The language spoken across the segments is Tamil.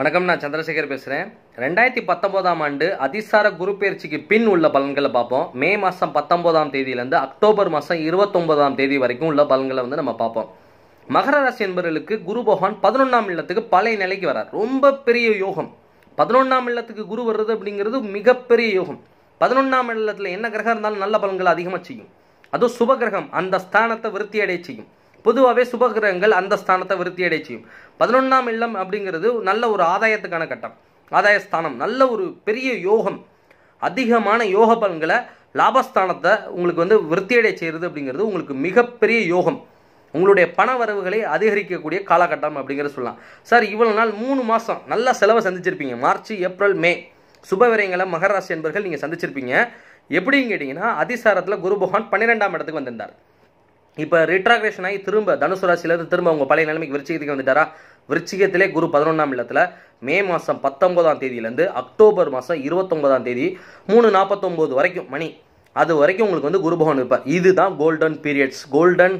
வணக்கம் நான் சந்திரசேகர் பேசுகிறேன் ரெண்டாயிரத்தி பத்தொம்போதாம் ஆண்டு அதிசார குரு பயிற்சிக்கு பின் உள்ள பலன்களை பார்ப்போம் மே மாதம் பத்தொம்போதாம் தேதியிலேருந்து அக்டோபர் மாதம் இருபத்தொம்போதாம் தேதி வரைக்கும் உள்ள பலன்களை வந்து நம்ம பார்ப்போம் மகர ராசி என்பவர்களுக்கு குரு பகவான் பதினொன்றாம் இல்லத்துக்கு பழைய நிலைக்கு வரார் ரொம்ப பெரிய யோகம் பதினொன்றாம் இல்லத்துக்கு குரு வர்றது அப்படிங்கிறது மிகப்பெரிய யோகம் பதினொன்றாம் இல்லத்தில் என்ன கிரகம் இருந்தாலும் நல்ல பலன்களை அதிகமாக செய்யும் அதுவும் சுபகிரகம் அந்த ஸ்தானத்தை விருத்தி அடைய செய்யும் பொதுவாகவே சுபகிரகங்கள் அந்த ஸ்தானத்தை விருத்தி அடை செய்யும் பதினொன்றாம் இல்லம் அப்படிங்கிறது நல்ல ஒரு ஆதாயத்துக்கான கட்டம் ஆதாய ஸ்தானம் நல்ல ஒரு பெரிய யோகம் அதிகமான யோக பலன்களை லாபஸ்தானத்தை உங்களுக்கு வந்து விருத்தியடை செய்கிறது அப்படிங்கிறது உங்களுக்கு மிகப்பெரிய யோகம் உங்களுடைய பண வரவுகளை அதிகரிக்கக்கூடிய காலகட்டம் அப்படிங்கிறத சொல்லலாம் சார் இவ்வளோ நாள் மூணு மாதம் நல்லா செலவை சந்திச்சிருப்பீங்க மார்ச் ஏப்ரல் மே சுபவிரயங்களை மகராசி என்பர்கள் நீங்கள் சந்திச்சிருப்பீங்க எப்படின்னு கேட்டிங்கன்னா அதிசாரத்தில் குரு பகவான் பன்னிரெண்டாம் இடத்துக்கு வந்திருந்தார் இப்போ ரிட்ராக்ரேஷன் ஆகி திரும்ப தனுசு ராசியிலேருந்து திரும்ப உங்கள் பழைய நிலைமைக்கு விருச்சிகத்துக்கு வந்துட்டாரா விருச்சிகத்திலே குரு பதினொன்றாம் இல்லத்தில் மே மாதம் பத்தொன்பதாம் தேதியிலேருந்து அக்டோபர் மாதம் இருபத்தொன்பதாம் தேதி மூணு நாற்பத்தொம்போது வரைக்கும் மணி அது வரைக்கும் உங்களுக்கு வந்து குரு பகவான் இருப்பார் இதுதான் கோல்டன் பீரியட்ஸ் கோல்டன்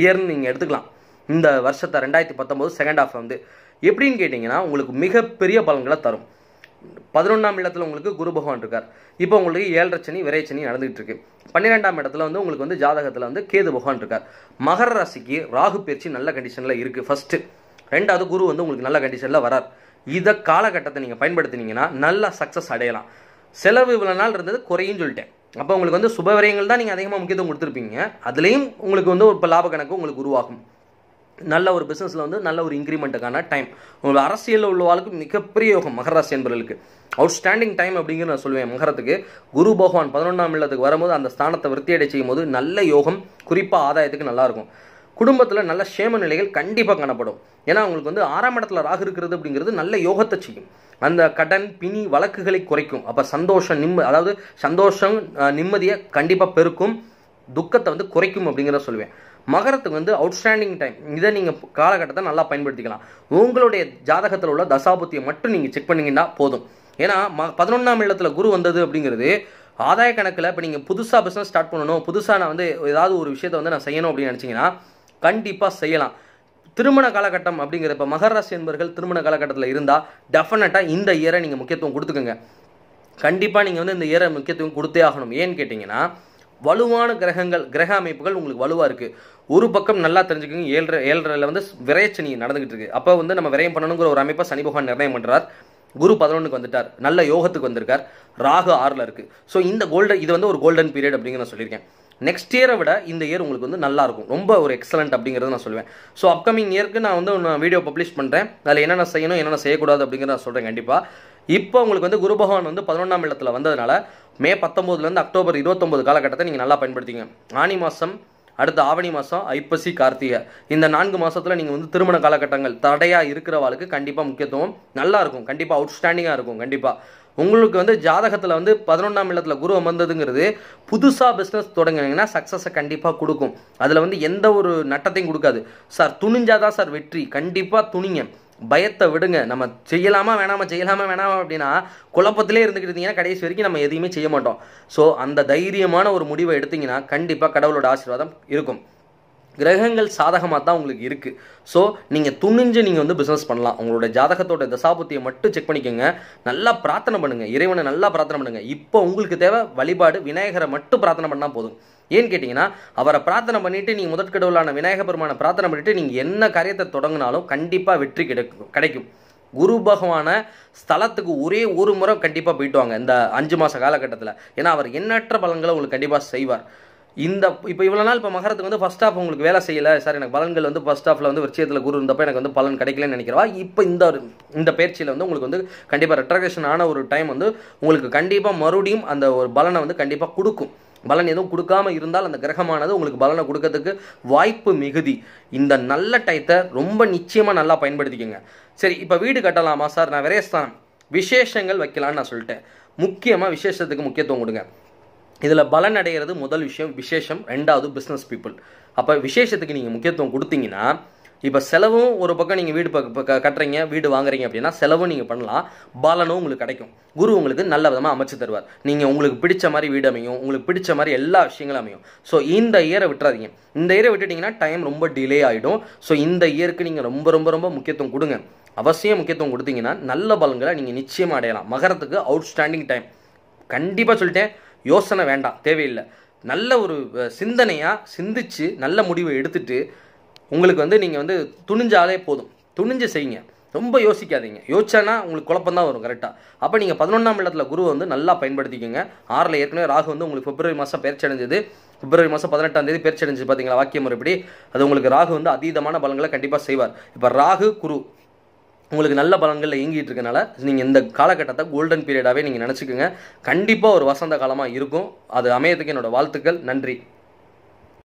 இயர்னு நீங்கள் எடுத்துக்கலாம் இந்த வருஷத்தை ரெண்டாயிரத்தி பத்தொம்போது செகண்ட் ஆஃப் வந்து எப்படின்னு கேட்டிங்கன்னா உங்களுக்கு மிகப்பெரிய பலன்களை தரும் பதினொன்றாம் இடத்துல உங்களுக்கு குரு பகவான் இருக்கார் இப்போ உங்களுக்கு ஏழரைச்சனி விரைச்சனி நடந்துகிட்டு இருக்கு பன்னிரெண்டாம் இடத்துல வந்து உங்களுக்கு வந்து ஜாதகத்தில் வந்து கேது பகவான் இருக்கார் மகர ராசிக்கு ராகு பயிற்சி நல்ல கண்டிஷனில் இருக்குது ஃபஸ்ட்டு ரெண்டாவது குரு வந்து உங்களுக்கு நல்ல கண்டிஷனில் வரார் இதை காலகட்டத்தை நீங்கள் பயன்படுத்தினீங்கன்னா நல்லா சக்ஸஸ் அடையலாம் செலவு இவ்வளோ நாள் இருந்தது குறையும் சொல்லிட்டேன் அப்போ உங்களுக்கு வந்து சுபவரியங்கள் தான் நீங்கள் அதிகமாக முக்கியத்துவம் கொடுத்துருப்பீங்க அதுலேயும் உங்களுக்கு வந்து ஒரு லாப கணக்கு உங்களுக்கு உருவாகும் நல்ல ஒரு பிஸ்னஸில் வந்து நல்ல ஒரு இன்க்ரிமெண்ட்டுக்கான டைம் உங்களுக்கு அரசியலில் உள்ள வாழ்க்கை மிகப்பெரிய யோகம் மகராசி என்பவர்களுக்கு ஸ்டாண்டிங் டைம் அப்படிங்கிற நான் சொல்லுவேன் மகரத்துக்கு குரு பகவான் பதினொன்றாம் இல்லத்துக்கு வரும்போது அந்த ஸ்தானத்தை விருத்தியடை செய்யும் போது நல்ல யோகம் குறிப்பாக ஆதாயத்துக்கு நல்லாயிருக்கும் குடும்பத்தில் நல்ல சேம நிலைகள் கண்டிப்பாக காணப்படும் ஏன்னா அவங்களுக்கு வந்து ஆறாம் இடத்துல ராகு இருக்கிறது அப்படிங்கிறது நல்ல யோகத்தை செய்யும் அந்த கடன் பிணி வழக்குகளை குறைக்கும் அப்போ சந்தோஷம் நிம்ம அதாவது சந்தோஷம் நிம்மதியை கண்டிப்பாக பெருக்கும் துக்கத்தை வந்து குறைக்கும் அப்படிங்கிறத சொல்லுவேன் மகரத்துக்கு வந்து அவுட்ஸ்டாண்டிங் டைம் இதை நீங்கள் காலகட்டத்தை நல்லா பயன்படுத்திக்கலாம் உங்களுடைய ஜாதகத்தில் உள்ள தசாபுத்தியை மட்டும் நீங்கள் செக் பண்ணிங்கன்னா போதும் ஏன்னா ம பதினொன்றாம் இல்லத்தில் குரு வந்தது அப்படிங்கிறது ஆதாய கணக்கில் இப்போ நீங்கள் புதுசாக பிஸ்னஸ் ஸ்டார்ட் பண்ணணும் புதுசாக நான் வந்து ஏதாவது ஒரு விஷயத்தை வந்து நான் செய்யணும் அப்படின்னு நினச்சிங்கன்னா கண்டிப்பாக செய்யலாம் திருமண காலகட்டம் அப்படிங்கிற இப்போ மகராசி என்பர்கள் திருமண காலகட்டத்தில் இருந்தால் டெஃபினட்டாக இந்த இயரை நீங்கள் முக்கியத்துவம் கொடுத்துக்கோங்க கண்டிப்பாக நீங்கள் வந்து இந்த இயரை முக்கியத்துவம் கொடுத்தே ஆகணும் ஏன்னு கேட்டிங்கன்னா வலுவான கிரகங்கள் கிரக அமைப்புகள் உங்களுக்கு வலுவாக இருக்குது ஒரு பக்கம் நல்லா தெரிஞ்சுக்கோங்க ஏழரை ஏழரையில் வந்து விரையச்சனி நடந்துகிட்டு இருக்குது அப்போ வந்து நம்ம விரயம் பண்ணணுங்கிற ஒரு அமைப்பை சனி பகவான் நிர்ணயம் பண்ணுறார் குரு பதினொன்றுக்கு வந்துட்டார் நல்ல யோகத்துக்கு வந்திருக்கார் ராகு ஆறில் இருக்குது ஸோ இந்த கோல்டன் இது வந்து ஒரு கோல்டன் பீரியட் அப்படிங்கிற நான் சொல்லியிருக்கேன் நெக்ஸ்ட் இயரை விட இந்த இயர் உங்களுக்கு வந்து நல்லாயிருக்கும் ரொம்ப ஒரு எக்ஸலண்ட் அப்படிங்கிறத நான் சொல்லுவேன் ஸோ அப்கமிங் இயருக்கு நான் வந்து நான் வீடியோ பப்ளிஷ் பண்ணுறேன் அதில் என்னென்ன செய்யணும் என்னென்ன செய்யக்கூடாது அப்படிங்கிறத நான் சொல்கிறேன் கண்டிப்பாக இப்போ உங்களுக்கு வந்து குரு பகவான் வந்து பதினொன்றாம் இடத்துல வந்ததுனால மே பத்தொம்போதுலேருந்து அக்டோபர் இருபத்தொம்போது காலகட்டத்தை நீங்கள் நல்லா பயன்படுத்திங்க ஆனி மாதம் அடுத்த ஆவணி மாதம் ஐப்பசி கார்த்திகை இந்த நான்கு மாதத்தில் நீங்கள் வந்து திருமண காலகட்டங்கள் தடையாக இருக்கிறவாளுக்கு கண்டிப்பாக முக்கியத்துவம் நல்லாயிருக்கும் கண்டிப்பாக அவுட்ஸ்டாண்டிங்காக இருக்கும் கண்டிப்பாக உங்களுக்கு வந்து ஜாதகத்தில் வந்து பதினொன்றாம் இல்லத்தில் குரு அமர்ந்ததுங்கிறது புதுசாக பிஸ்னஸ் தொடங்கினீங்கன்னா சக்ஸஸை கண்டிப்பாக கொடுக்கும் அதில் வந்து எந்த ஒரு நட்டத்தையும் கொடுக்காது சார் துணிஞ்சாதான் சார் வெற்றி கண்டிப்பாக துணிங்க பயத்தை விடுங்க நம்ம செய்யலாமா வேணாமா செய்யலாமா வேணாமா அப்படின்னா குழப்பத்திலே இருந்துக்கிட்டு இருந்தீங்கன்னா கடைசி வரைக்கும் நம்ம எதையுமே செய்ய மாட்டோம் ஸோ அந்த தைரியமான ஒரு முடிவை எடுத்திங்கன்னா கண்டிப்பாக கடவுளோட ஆசீர்வாதம் இருக்கும் கிரகங்கள் சாதகமாக தான் உங்களுக்கு இருக்குது ஸோ நீங்கள் துணிஞ்சு நீங்கள் வந்து பிஸ்னஸ் பண்ணலாம் உங்களோட ஜாதகத்தோட தசாபுத்தியை மட்டும் செக் பண்ணிக்கோங்க நல்லா பிரார்த்தனை பண்ணுங்கள் இறைவனை நல்லா பிரார்த்தனை பண்ணுங்கள் இப்போ உங்களுக்கு தேவை வழிபாடு விநாயகரை மட்டும் பிரார்த்தனை பண்ணால் போதும் ஏன்னு கேட்டிங்கன்னா அவரை பிரார்த்தனை பண்ணிவிட்டு நீங்கள் முதற்கடவுளான விநாயகர் பெருமானை பிரார்த்தனை பண்ணிவிட்டு நீங்கள் என்ன காரியத்தை தொடங்கினாலும் கண்டிப்பாக வெற்றி கிடைக்கும் கிடைக்கும் குரு பகவான ஸ்தலத்துக்கு ஒரே ஒரு முறை கண்டிப்பாக போயிட்டு வாங்க இந்த அஞ்சு மாத காலகட்டத்தில் ஏன்னா அவர் எண்ணற்ற பலன்களை உங்களுக்கு கண்டிப்பாக செய்வார் இந்த இப்போ இவ்வளோ நாள் இப்போ மகரத்துக்கு வந்து ஃபஸ்ட் ஆஃப் உங்களுக்கு வேலை செய்யலை சார் எனக்கு பலன்கள் வந்து ஃபஸ்ட் ஆஃபில் வந்து விஷயத்தில் குரு இருந்தப்போ எனக்கு வந்து பலன் கிடைக்கலன்னு நினைக்கிறவா இப்போ இந்த இந்த பயிற்சியில் வந்து உங்களுக்கு வந்து கண்டிப்பாக ரெட்ரகேஷன் ஆன ஒரு டைம் வந்து உங்களுக்கு கண்டிப்பாக மறுபடியும் அந்த ஒரு பலனை வந்து கண்டிப்பாக கொடுக்கும் பலன் எதுவும் கொடுக்காம இருந்தால் அந்த கிரகமானது உங்களுக்கு பலனை கொடுக்கறதுக்கு வாய்ப்பு மிகுதி இந்த நல்ல டயத்தை ரொம்ப நிச்சயமாக நல்லா பயன்படுத்திக்கோங்க சரி இப்போ வீடு கட்டலாமா சார் நான் விரயஸ்தானம் விசேஷங்கள் வைக்கலான்னு நான் சொல்லிட்டேன் முக்கியமாக விசேஷத்துக்கு முக்கியத்துவம் கொடுங்க இதில் பலன் அடைகிறது முதல் விஷயம் விசேஷம் ரெண்டாவது பிஸ்னஸ் பீப்புள் அப்போ விசேஷத்துக்கு நீங்கள் முக்கியத்துவம் கொடுத்தீங்கன்னா இப்போ செலவும் ஒரு பக்கம் நீங்கள் வீடு கட்டுறீங்க வீடு வாங்குறீங்க அப்படின்னா செலவும் நீங்கள் பண்ணலாம் பலனும் உங்களுக்கு கிடைக்கும் குரு உங்களுக்கு நல்ல விதமாக அமைச்சு தருவார் நீங்கள் உங்களுக்கு பிடிச்ச மாதிரி வீடு அமையும் உங்களுக்கு பிடிச்ச மாதிரி எல்லா விஷயங்களும் அமையும் ஸோ இந்த இயரை விட்டுறாதீங்க இந்த இயரை விட்டுட்டிங்கன்னா டைம் ரொம்ப டிலே ஆகிடும் ஸோ இந்த இயருக்கு நீங்கள் ரொம்ப ரொம்ப ரொம்ப முக்கியத்துவம் கொடுங்க அவசியம் முக்கியத்துவம் கொடுத்தீங்கன்னா நல்ல பலன்களை நீங்கள் நிச்சயமாக அடையலாம் மகரத்துக்கு அவுட்ஸ்டாண்டிங் டைம் கண்டிப்பாக சொல்லிட்டேன் யோசனை வேண்டாம் தேவையில்லை நல்ல ஒரு சிந்தனையாக சிந்திச்சு நல்ல முடிவை எடுத்துட்டு உங்களுக்கு வந்து நீங்கள் வந்து துணிஞ்சாலே போதும் துணிஞ்சு செய்யுங்க ரொம்ப யோசிக்காதீங்க யோசிச்சானா உங்களுக்கு குழப்பம் தான் வரும் கரெக்டாக அப்போ நீங்கள் பதினொன்றாம் இடத்துல குரு வந்து நல்லா பயன்படுத்திக்கோங்க ஆறில் ஏற்கனவே ராகு வந்து உங்களுக்கு பிப்ரவரி மாதம் பயிற்சி அடைஞ்சது பிப்ரவரி மாதம் பதினெட்டாம் தேதி பயிற்சி அடைஞ்சு பார்த்தீங்களா வாக்கியம் எப்படி அது உங்களுக்கு ராகு வந்து அதீதமான பலங்களை கண்டிப்பாக செய்வார் இப்போ ராகு குரு உங்களுக்கு நல்ல பலன்களில் இயங்கிட்டு இருக்கனால நீங்கள் இந்த காலகட்டத்தை கோல்டன் பீரியடாகவே நீங்கள் நினச்சிக்கோங்க கண்டிப்பாக ஒரு வசந்த காலமாக இருக்கும் அது அமையத்துக்கு என்னோடய வாழ்த்துக்கள் நன்றி